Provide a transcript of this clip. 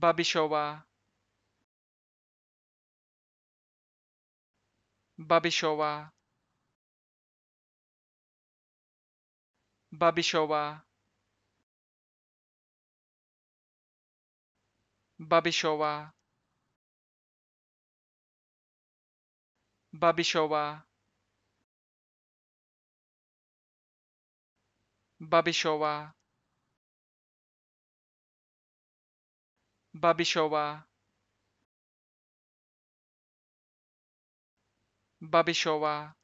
Babishova, Babishova, Babishova, Babishova, Babishova, Babishova. Babishova, Babishova.